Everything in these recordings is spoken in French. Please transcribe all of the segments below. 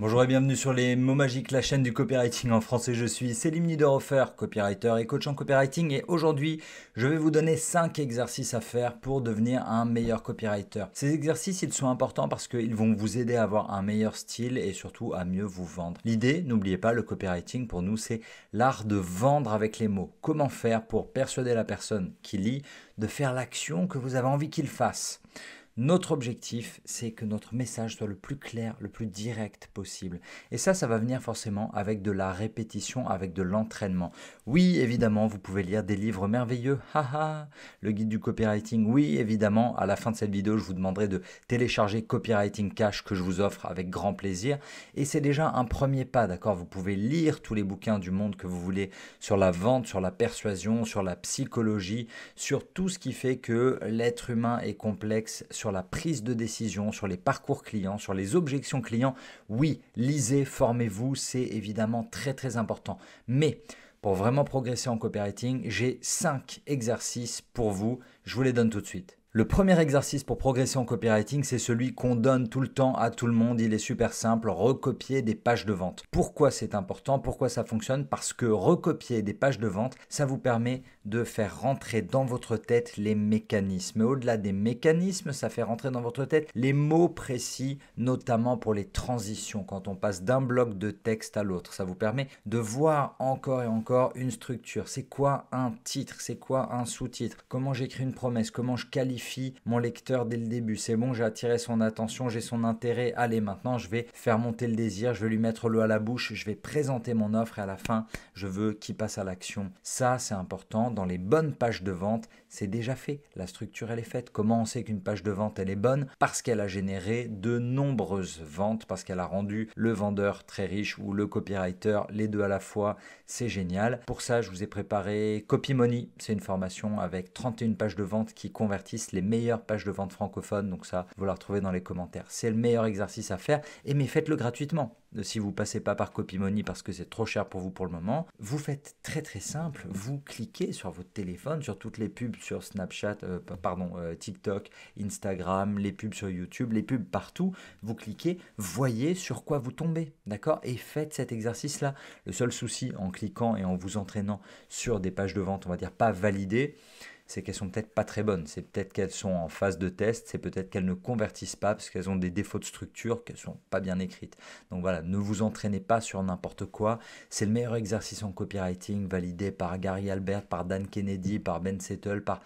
Bonjour et bienvenue sur les mots magiques, la chaîne du copywriting en français. Je suis Céline Niederhofer, copywriter et coach en copywriting. Et aujourd'hui, je vais vous donner 5 exercices à faire pour devenir un meilleur copywriter. Ces exercices, ils sont importants parce qu'ils vont vous aider à avoir un meilleur style et surtout à mieux vous vendre. L'idée, n'oubliez pas, le copywriting pour nous, c'est l'art de vendre avec les mots. Comment faire pour persuader la personne qui lit de faire l'action que vous avez envie qu'il fasse notre objectif, c'est que notre message soit le plus clair, le plus direct possible. Et ça, ça va venir forcément avec de la répétition, avec de l'entraînement. Oui, évidemment, vous pouvez lire des livres merveilleux, haha, le guide du copywriting. Oui, évidemment, à la fin de cette vidéo, je vous demanderai de télécharger Copywriting Cash que je vous offre avec grand plaisir. Et c'est déjà un premier pas, d'accord Vous pouvez lire tous les bouquins du monde que vous voulez sur la vente, sur la persuasion, sur la psychologie, sur tout ce qui fait que l'être humain est complexe, sur la prise de décision, sur les parcours clients, sur les objections clients. Oui, lisez, formez-vous, c'est évidemment très très important. Mais pour vraiment progresser en copywriting, j'ai 5 exercices pour vous. Je vous les donne tout de suite. Le premier exercice pour progresser en copywriting, c'est celui qu'on donne tout le temps à tout le monde. Il est super simple, recopier des pages de vente. Pourquoi c'est important Pourquoi ça fonctionne Parce que recopier des pages de vente, ça vous permet de faire rentrer dans votre tête les mécanismes. Et au-delà des mécanismes, ça fait rentrer dans votre tête les mots précis, notamment pour les transitions, quand on passe d'un bloc de texte à l'autre. Ça vous permet de voir encore et encore une structure. C'est quoi un titre C'est quoi un sous-titre Comment j'écris une promesse Comment je qualifie mon lecteur dès le début. C'est bon, j'ai attiré son attention, j'ai son intérêt. Allez, maintenant, je vais faire monter le désir, je vais lui mettre l'eau à la bouche, je vais présenter mon offre et à la fin, je veux qu'il passe à l'action. Ça, c'est important. Dans les bonnes pages de vente, c'est déjà fait. La structure, elle est faite. Comment on sait qu'une page de vente, elle est bonne Parce qu'elle a généré de nombreuses ventes, parce qu'elle a rendu le vendeur très riche ou le copywriter, les deux à la fois. C'est génial. Pour ça, je vous ai préparé Copy Money. C'est une formation avec 31 pages de vente qui convertissent les meilleures pages de vente francophones. Donc ça, vous la retrouvez dans les commentaires. C'est le meilleur exercice à faire. Et mais faites-le gratuitement euh, si vous passez pas par Copy Money parce que c'est trop cher pour vous pour le moment, vous faites très très simple, vous cliquez sur votre téléphone, sur toutes les pubs, sur Snapchat, euh, pardon, euh, TikTok, Instagram, les pubs sur YouTube, les pubs partout. Vous cliquez, voyez sur quoi vous tombez, d'accord Et faites cet exercice-là. Le seul souci en cliquant et en vous entraînant sur des pages de vente, on va dire pas validées, c'est qu'elles sont peut-être pas très bonnes, c'est peut-être qu'elles sont en phase de test, c'est peut-être qu'elles ne convertissent pas parce qu'elles ont des défauts de structure, qu'elles sont pas bien écrites. Donc voilà, ne vous entraînez pas sur n'importe quoi. C'est le meilleur exercice en copywriting validé par Gary Albert, par Dan Kennedy, par Ben Settle, par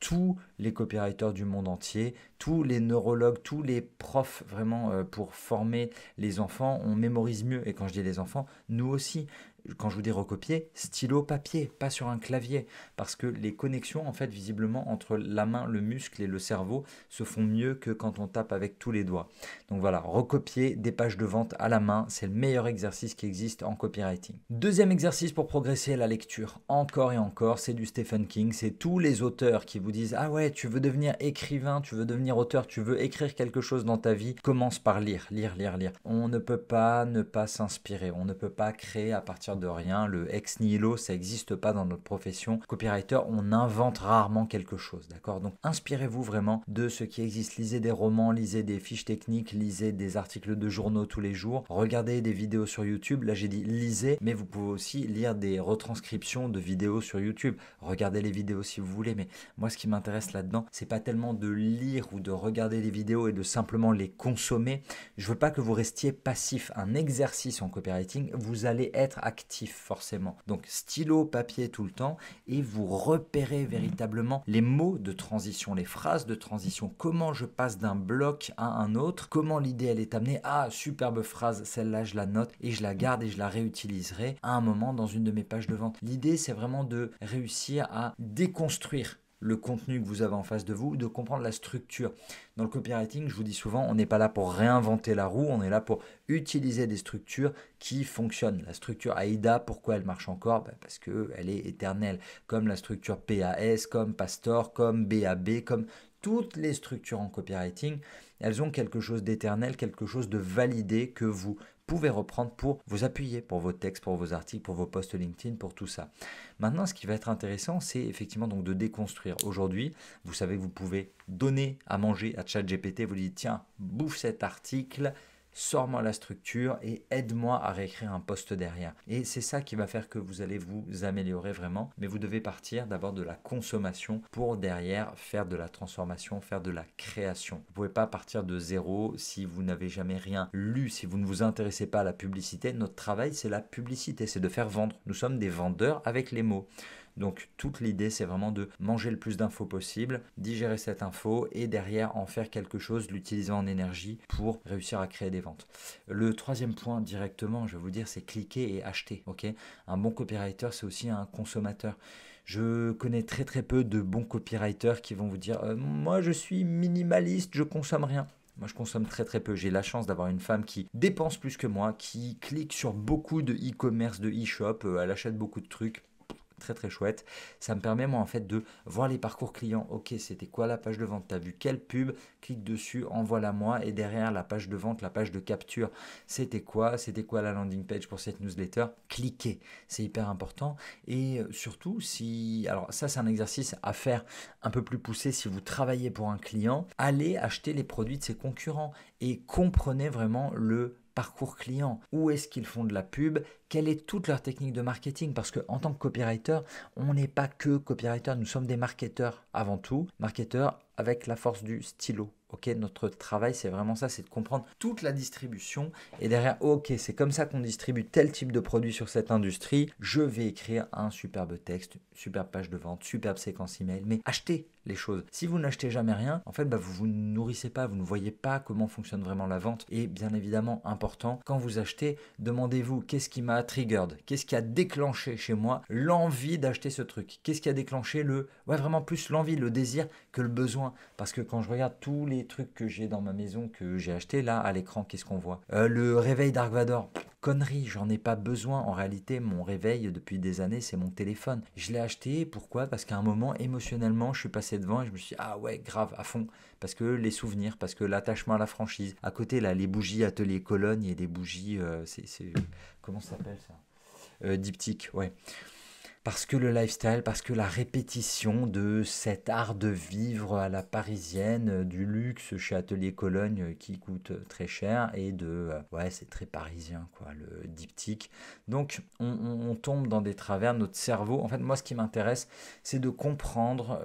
tous les copywriters du monde entier, tous les neurologues, tous les profs vraiment euh, pour former les enfants, on mémorise mieux. Et quand je dis les enfants, nous aussi quand je vous dis recopier, stylo papier, pas sur un clavier, parce que les connexions, en fait, visiblement, entre la main, le muscle et le cerveau se font mieux que quand on tape avec tous les doigts. Donc voilà, recopier des pages de vente à la main, c'est le meilleur exercice qui existe en copywriting. Deuxième exercice pour progresser, la lecture. Encore et encore, c'est du Stephen King, c'est tous les auteurs qui vous disent « Ah ouais, tu veux devenir écrivain, tu veux devenir auteur, tu veux écrire quelque chose dans ta vie, commence par lire, lire, lire, lire. » On ne peut pas ne pas s'inspirer, on ne peut pas créer à partir de rien. Le ex nihilo, ça n'existe pas dans notre profession. Copywriter, on invente rarement quelque chose, d'accord Donc inspirez-vous vraiment de ce qui existe. Lisez des romans, lisez des fiches techniques, lisez des articles de journaux tous les jours, regardez des vidéos sur YouTube. Là, j'ai dit lisez, mais vous pouvez aussi lire des retranscriptions de vidéos sur YouTube. Regardez les vidéos si vous voulez, mais moi, ce qui m'intéresse là-dedans, c'est pas tellement de lire ou de regarder les vidéos et de simplement les consommer. Je veux pas que vous restiez passif. Un exercice en copywriting, vous allez être actif forcément. Donc stylo, papier tout le temps, et vous repérez véritablement les mots de transition, les phrases de transition, comment je passe d'un bloc à un autre, comment l'idée elle est amenée, ah superbe phrase, celle-là je la note et je la garde et je la réutiliserai à un moment dans une de mes pages de vente. L'idée c'est vraiment de réussir à déconstruire le contenu que vous avez en face de vous, de comprendre la structure. Dans le copywriting, je vous dis souvent, on n'est pas là pour réinventer la roue, on est là pour utiliser des structures qui fonctionnent. La structure AIDA, pourquoi elle marche encore ben, Parce Parce qu'elle est éternelle, comme la structure PAS, comme Pastor, comme BAB, comme toutes les structures en copywriting, elles ont quelque chose d'éternel, quelque chose de validé que vous pouvez reprendre pour vous appuyer, pour vos textes, pour vos articles, pour vos posts LinkedIn, pour tout ça. Maintenant, ce qui va être intéressant, c'est effectivement donc de déconstruire. Aujourd'hui, vous savez que vous pouvez donner à manger à ChatGPT, vous lui dites tiens, bouffe cet article, sors-moi la structure et aide-moi à réécrire un poste derrière. Et c'est ça qui va faire que vous allez vous améliorer vraiment, mais vous devez partir d'abord de la consommation pour derrière faire de la transformation, faire de la création. Vous ne pouvez pas partir de zéro si vous n'avez jamais rien lu, si vous ne vous intéressez pas à la publicité. Notre travail, c'est la publicité, c'est de faire vendre. Nous sommes des vendeurs avec les mots. Donc toute l'idée, c'est vraiment de manger le plus d'infos possible, digérer cette info et derrière en faire quelque chose, l'utiliser en énergie pour réussir à créer des ventes. Le troisième point directement, je vais vous dire, c'est cliquer et acheter. un bon copywriter, c'est aussi un consommateur. Je connais très très peu de bons copywriters qui vont vous dire euh, moi je suis minimaliste, je consomme rien. Moi, je consomme très très peu. J'ai la chance d'avoir une femme qui dépense plus que moi, qui clique sur beaucoup de e-commerce, de e-shop, euh, elle achète beaucoup de trucs très très chouette. Ça me permet moi en fait de voir les parcours clients. Ok, c'était quoi la page de vente T'as vu quelle pub Clique dessus, envoie-la moi. Et derrière la page de vente, la page de capture, c'était quoi C'était quoi la landing page pour cette newsletter Cliquez, c'est hyper important. Et euh, surtout, si alors ça c'est un exercice à faire un peu plus poussé si vous travaillez pour un client, allez acheter les produits de ses concurrents et comprenez vraiment le parcours client, où est-ce qu'ils font de la pub, quelle est toute leur technique de marketing, parce en tant que copywriter, on n'est pas que copywriter, nous sommes des marketeurs avant tout, marketeurs avec la force du stylo. Ok, notre travail, c'est vraiment ça, c'est de comprendre toute la distribution et derrière, ok, c'est comme ça qu'on distribue tel type de produit sur cette industrie. Je vais écrire un superbe texte, superbe page de vente, superbe séquence email, mais achetez, choses. Si vous n'achetez jamais rien, en fait, bah, vous vous nourrissez pas, vous ne voyez pas comment fonctionne vraiment la vente. Et bien évidemment, important, quand vous achetez, demandez-vous qu'est-ce qui m'a triggered, qu'est-ce qui a déclenché chez moi l'envie d'acheter ce truc, qu'est-ce qui a déclenché le, ouais, vraiment plus l'envie, le désir que le besoin. Parce que quand je regarde tous les trucs que j'ai dans ma maison, que j'ai acheté là à l'écran, qu'est-ce qu'on voit euh, Le réveil Dark Vador connerie, j'en ai pas besoin. En réalité, mon réveil depuis des années, c'est mon téléphone. Je l'ai acheté, pourquoi Parce qu'à un moment, émotionnellement, je suis passé devant et je me suis dit, ah ouais, grave, à fond. Parce que les souvenirs, parce que l'attachement à la franchise. À côté, là, les bougies Atelier Cologne et des bougies, euh, c'est. Comment ça s'appelle ça euh, Diptyque, ouais parce que le lifestyle, parce que la répétition de cet art de vivre à la parisienne, euh, du luxe chez Atelier Cologne euh, qui coûte euh, très cher et de ouais c'est très parisien quoi le diptyque. Donc on, tombe dans des travers, notre cerveau. En fait moi ce qui m'intéresse c'est de comprendre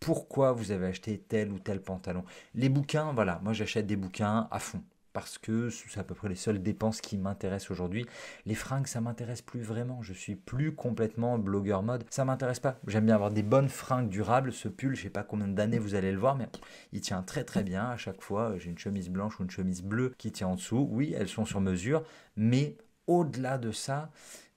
pourquoi vous avez acheté tel ou tel pantalon. Les bouquins, voilà, moi j'achète des bouquins à fond parce que c'est à peu près les seules dépenses qui m'intéressent aujourd'hui. Les fringues, ça m'intéresse plus vraiment. Je suis plus complètement blogueur mode. Ça m'intéresse pas. J'aime bien avoir des bonnes fringues durables. Ce pull, je sais pas combien d'années vous allez le voir, mais il tient très très bien. À chaque fois, euh, j'ai une chemise blanche ou une chemise bleue qui tient en dessous. Oui, elles sont sur mesure, mais au-delà de ça,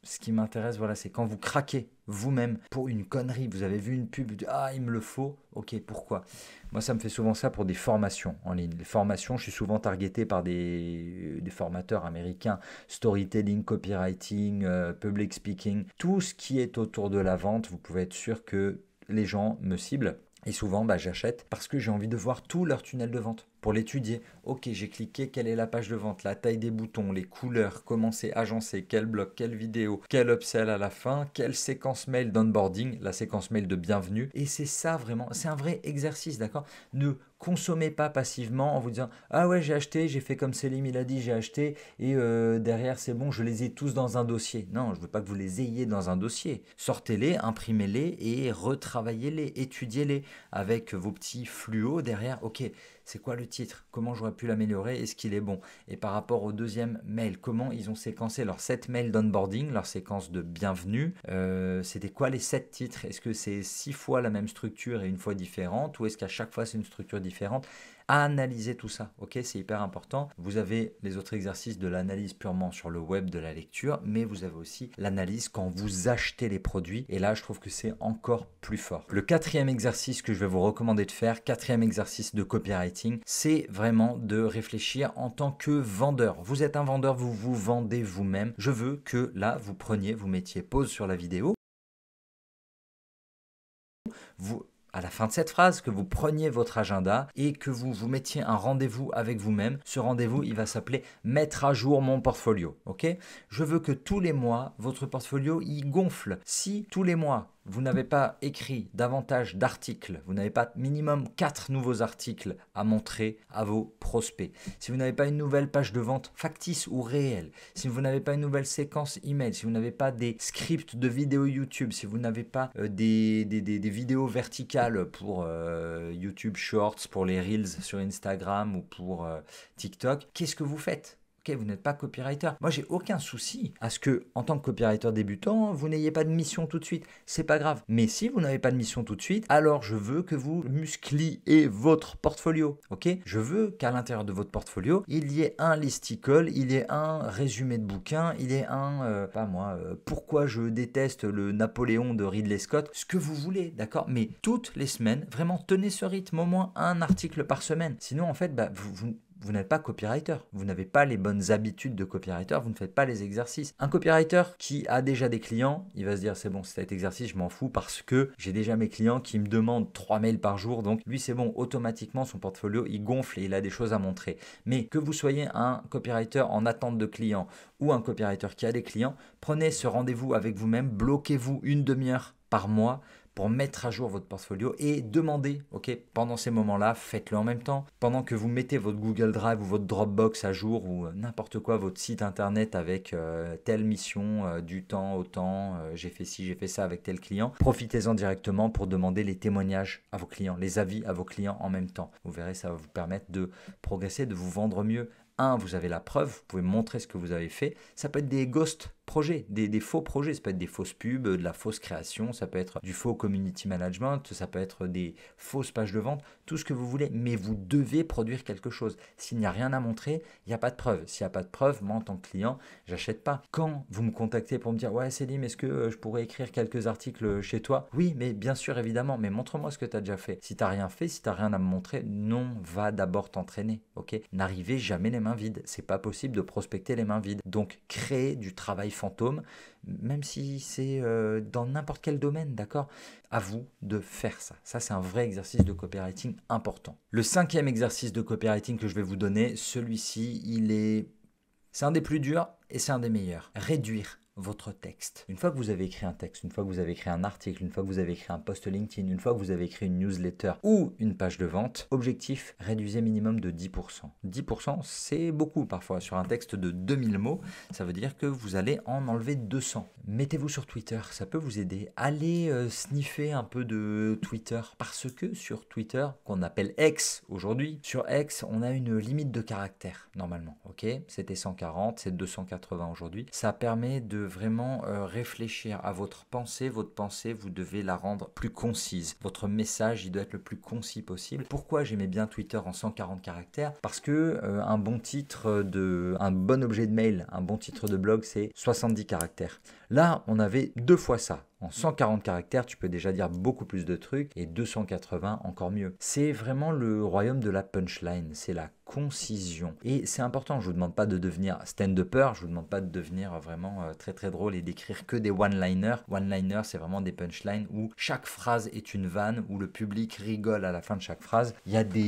ce qui m'intéresse, voilà, c'est quand vous craquez vous-même pour une connerie, vous avez vu une pub, vous dites, ah, il me le faut, ok, pourquoi Moi, ça me fait souvent ça pour des formations en ligne. Les formations, je suis souvent targeté par des, euh, formateurs américains, storytelling, copywriting, euh, public speaking, tout ce qui est autour de la vente, vous pouvez être sûr que les gens me ciblent. Et souvent, bah, j'achète parce que j'ai envie de voir tout leur tunnel de vente pour l'étudier. Ok, j'ai cliqué, quelle est la page de vente, la taille des boutons, les couleurs, comment c'est agencé, quel bloc, quelle vidéo, quel upsell à la fin, quelle séquence mail d'onboarding, la séquence mail de bienvenue. Et c'est ça vraiment, c'est un vrai exercice, d'accord Ne consommez pas passivement en vous disant Ah ouais, j'ai acheté, j'ai fait comme Céline il a dit, j'ai acheté, et euh, derrière c'est bon, je les ai tous dans un dossier. Non, je veux pas que vous les ayez dans un dossier. Sortez-les, imprimez-les et retravaillez-les, étudiez-les avec vos petits fluos derrière. Ok, c'est quoi le titre, comment j'aurais pu l'améliorer, est-ce qu'il est bon. Et par rapport au deuxième mail, comment ils ont séquencé leurs sept mails d'onboarding, leur séquence de bienvenue, euh, c'était quoi les sept titres, est-ce que c'est six fois la même structure et une fois différente, ou est-ce qu'à chaque fois c'est une structure différente Analyser tout ça, ok C'est hyper important. Vous avez les autres exercices de l'analyse purement sur le web, de la lecture, mais vous avez aussi l'analyse quand vous achetez les produits. Et là, je trouve que c'est encore plus fort. Le quatrième exercice que je vais vous recommander de faire, quatrième exercice de copywriting, c'est vraiment de réfléchir en tant que vendeur. Vous êtes un vendeur, vous vous vendez vous-même. Je veux que là, vous preniez, vous mettiez pause sur la vidéo. Vous à la fin de cette phrase, que vous preniez votre agenda et que vous vous mettiez un rendez-vous avec vous-même. Ce rendez-vous, il va s'appeler Mettre à jour mon portfolio. Ok Je veux que tous les mois, votre portfolio y gonfle. Si tous les mois, vous n'avez pas écrit davantage d'articles, vous n'avez pas minimum 4 nouveaux articles à montrer à vos prospects, si vous n'avez pas une nouvelle page de vente factice ou réelle, si vous n'avez pas une nouvelle séquence email, si vous n'avez pas des scripts de vidéos YouTube, si vous n'avez pas euh, des, vidéos verticales pour euh, YouTube Shorts, pour les Reels sur Instagram ou pour euh, TikTok, qu'est-ce que vous faites Ok, vous n'êtes pas copywriter. Moi, j'ai aucun souci à ce que, en tant que copywriter débutant, vous n'ayez pas de mission tout de suite. C'est pas grave. Mais si vous n'avez pas de mission tout de suite, alors je veux que vous muscliez votre portfolio. Ok Je veux qu'à l'intérieur de votre portfolio, il y ait un listicle, il y ait un résumé de bouquin, il y ait un, euh, pas moi, euh, pourquoi je déteste le Napoléon de Ridley Scott, ce que vous voulez, d'accord Mais toutes les semaines, vraiment tenez ce rythme, au moins un article par semaine. Sinon, en fait, bah, vous, vous vous n'êtes pas copywriter. Vous n'avez pas les bonnes habitudes de copywriter, vous ne faites pas les exercices. Un copywriter qui a déjà des clients, il va se dire c'est bon, cet exercice, je m'en fous parce que j'ai déjà mes clients qui me demandent trois mails par jour. Donc lui, c'est bon, automatiquement, son portfolio, il gonfle et il a des choses à montrer. Mais que vous soyez un copywriter en attente de clients ou un copywriter qui a des clients, prenez ce rendez-vous avec vous-même, bloquez-vous une demi-heure par mois pour mettre à jour votre portfolio et demander, ok, pendant ces moments-là, faites-le en même temps. Pendant que vous mettez votre Google Drive ou votre Dropbox à jour ou euh, n'importe quoi, votre site internet avec euh, telle mission, euh, du temps au temps, j'ai fait ci, j'ai fait ça avec tel client, profitez-en directement pour demander les témoignages à vos clients, les avis à vos clients en même temps. Vous verrez, ça va vous permettre de progresser, de vous vendre mieux, un, vous avez la preuve, vous pouvez montrer ce que vous avez fait. Ça peut être des ghost projets, des, faux projets, ça peut être des fausses pubs, de la fausse création, ça peut être du faux community management, ça peut être des fausses pages de vente, tout ce que vous voulez, mais vous devez produire quelque chose. S'il n'y a rien à montrer, il n'y a pas de preuve. S'il n'y a pas de preuve, moi en tant que client, j'achète pas. Quand vous me contactez pour me dire ouais mais est-ce que euh, je pourrais écrire quelques articles chez toi Oui, mais bien sûr, évidemment, mais montre-moi ce que tu as déjà fait. Si tu n'as rien fait, si tu n'as rien à me montrer, non, va d'abord t'entraîner, ok N'arrivez jamais les mains vide, C'est pas possible de prospecter les mains vides. Donc créer du travail fantôme, même si c'est euh, dans n'importe quel domaine, d'accord À vous de faire ça. Ça, c'est un vrai exercice de copywriting important. Le cinquième exercice de copywriting que je vais vous donner, celui-ci, il est. C'est un des plus durs et c'est un des meilleurs. Réduire votre texte. Une fois que vous avez écrit un texte, une fois que vous avez écrit un article, une fois que vous avez écrit un post LinkedIn, une fois que vous avez écrit une newsletter ou une page de vente, objectif, réduisez minimum de 10%. 10%, c'est beaucoup parfois. Sur un texte de 2000 mots, ça veut dire que vous allez en enlever 200. Mettez-vous sur Twitter, ça peut vous aider. Allez euh, sniffer un peu de Twitter parce que sur Twitter, qu'on appelle X aujourd'hui, sur X, on a une limite de caractère normalement, ok C'était 140, c'est 280 aujourd'hui. Ça permet de vraiment euh, réfléchir à votre pensée. Votre pensée, vous devez la rendre plus concise. Votre message, il doit être le plus concis possible. Pourquoi j'aimais bien Twitter en 140 caractères Parce que euh, un bon titre de, un bon objet de mail, un bon titre de blog, c'est 70 caractères. Là, on avait deux fois ça. En 140 caractères, tu peux déjà dire beaucoup plus de trucs et 280 encore mieux. C'est vraiment le royaume de la punchline, c'est la concision. Et c'est important, je vous demande pas de devenir stand-upper, je vous demande pas de devenir vraiment euh, très très drôle et d'écrire que des one-liners. One-liners, c'est vraiment des punchlines où chaque phrase est une vanne, où le public rigole à la fin de chaque phrase. Il y a des,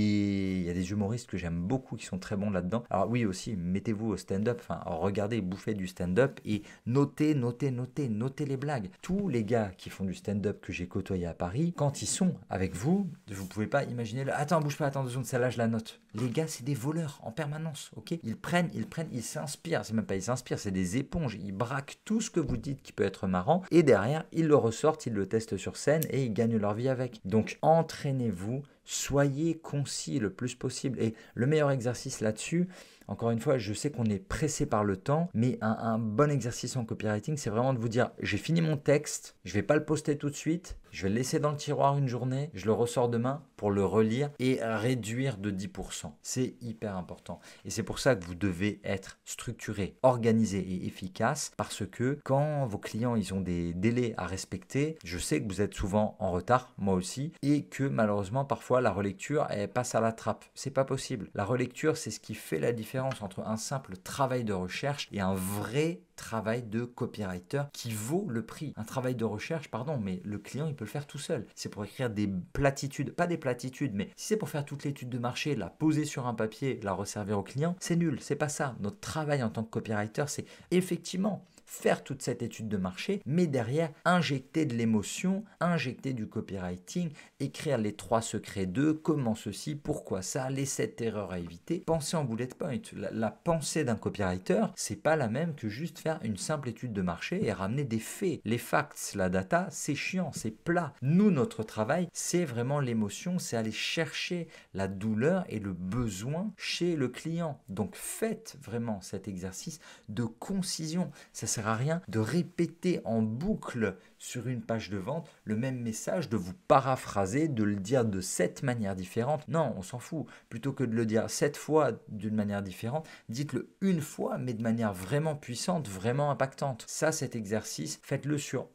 il y des humoristes que j'aime beaucoup qui sont très bons là-dedans. Alors oui aussi, mettez-vous au stand-up, enfin regardez, bouffez du stand-up et notez, notez, notez, notez les blagues. Tous les gars qui font du stand-up que j'ai côtoyé à Paris, quand ils sont avec vous, vous pouvez pas imaginer le attends, bouge pas, attends deux secondes, celle je la note. Les gars, c'est des voleurs en permanence, ok Ils prennent, ils prennent, ils s'inspirent. C'est même pas ils s'inspirent, c'est des éponges. Ils braquent tout ce que vous dites qui peut être marrant et derrière, ils le ressortent, ils le testent sur scène et ils gagnent leur vie avec. Donc entraînez-vous, soyez concis le plus possible. Et le meilleur exercice là-dessus, encore une fois, je sais qu'on est pressé par le temps, mais un, bon exercice en copywriting, c'est vraiment de vous dire j'ai fini mon texte, je ne vais pas le poster tout de suite, je vais le laisser dans le tiroir une journée, je le ressors demain pour le relire et réduire de 10%. C'est hyper important. Et c'est pour ça que vous devez être structuré, organisé et efficace parce que quand vos clients ils ont des délais à respecter, je sais que vous êtes souvent en retard, moi aussi, et que malheureusement parfois la relecture elle passe à la trappe. C'est pas possible. La relecture c'est ce qui fait la différence entre un simple travail de recherche et un vrai travail de copywriter qui vaut le prix. Un travail de recherche, pardon, mais le client, il peut le faire tout seul. C'est pour écrire des platitudes, pas des platitudes, mais si c'est pour faire toute l'étude de marché, la poser sur un papier, la resservir au client, c'est nul, c'est pas ça. Notre travail en tant que copywriter, c'est effectivement faire toute cette étude de marché, mais derrière, injecter de l'émotion, injecter du copywriting, écrire les trois secrets d'eux, comment ceci, pourquoi ça, les sept erreurs à éviter, penser en bullet point. La, la pensée d'un copywriter, c'est pas la même que juste faire une simple étude de marché et ramener des faits. Les facts, la data, c'est chiant, c'est plat. Nous, notre travail, c'est vraiment l'émotion, c'est aller chercher la douleur et le besoin chez le client. Donc faites vraiment cet exercice de concision. Ça à rien de répéter en boucle sur une page de vente le même message, de vous paraphraser, de le dire de sept manières différentes. Non, on s'en fout. Plutôt que de le dire sept fois d'une manière différente, dites-le une fois, mais de manière vraiment puissante, vraiment impactante. Ça, cet exercice, faites-le sur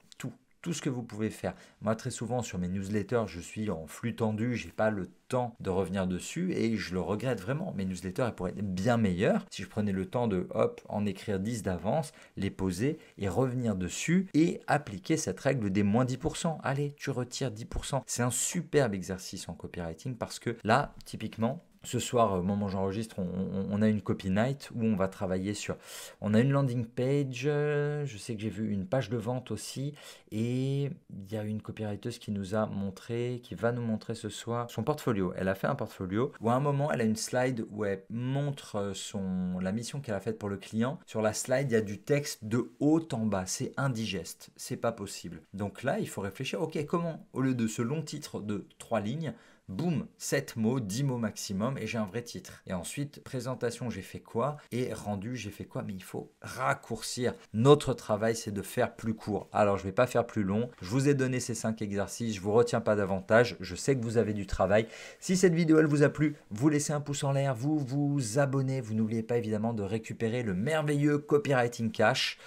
tout ce que vous pouvez faire. Moi, très souvent, sur mes newsletters, je suis en flux tendu, Je n'ai pas le temps de revenir dessus et je le regrette vraiment. Mes newsletters, elles pourraient être bien meilleures si je prenais le temps de, hop, en écrire 10 d'avance, les poser et revenir dessus et appliquer cette règle des moins 10%. Allez, tu retires 10%. C'est un superbe exercice en copywriting parce que là, typiquement, ce soir, au moment où j'enregistre, on, a une copy night où on va travailler sur. On a une landing page, euh, je sais que j'ai vu une page de vente aussi, et il y a une copywriter qui nous a montré, qui va nous montrer ce soir son portfolio. Elle a fait un portfolio où à un moment, elle a une slide où elle montre euh, son, la mission qu'elle a faite pour le client. Sur la slide, il y a du texte de haut en bas. C'est indigeste, c'est pas possible. Donc là, il faut réfléchir, ok, comment, au lieu de ce long titre de trois lignes, boum, 7 mots, 10 mots maximum, et j'ai un vrai titre. Et ensuite, présentation, j'ai fait quoi Et rendu, j'ai fait quoi Mais il faut raccourcir. Notre travail, c'est de faire plus court. Alors, je ne vais pas faire plus long. Je vous ai donné ces 5 exercices, je ne vous retiens pas davantage. Je sais que vous avez du travail. Si cette vidéo, elle vous a plu, vous laissez un pouce en l'air, vous vous abonnez. Vous n'oubliez pas évidemment de récupérer le merveilleux copywriting cash.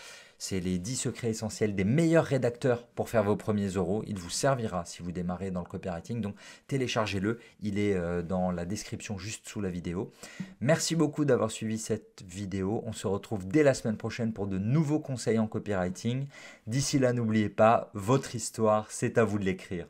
C'est les 10 secrets essentiels des meilleurs rédacteurs pour faire vos premiers euros. Il vous servira si vous démarrez dans le copywriting. Donc téléchargez-le. Il est euh, dans la description juste sous la vidéo. Merci beaucoup d'avoir suivi cette vidéo. On se retrouve dès la semaine prochaine pour de nouveaux conseils en copywriting. D'ici là, n'oubliez pas, votre histoire, c'est à vous de l'écrire.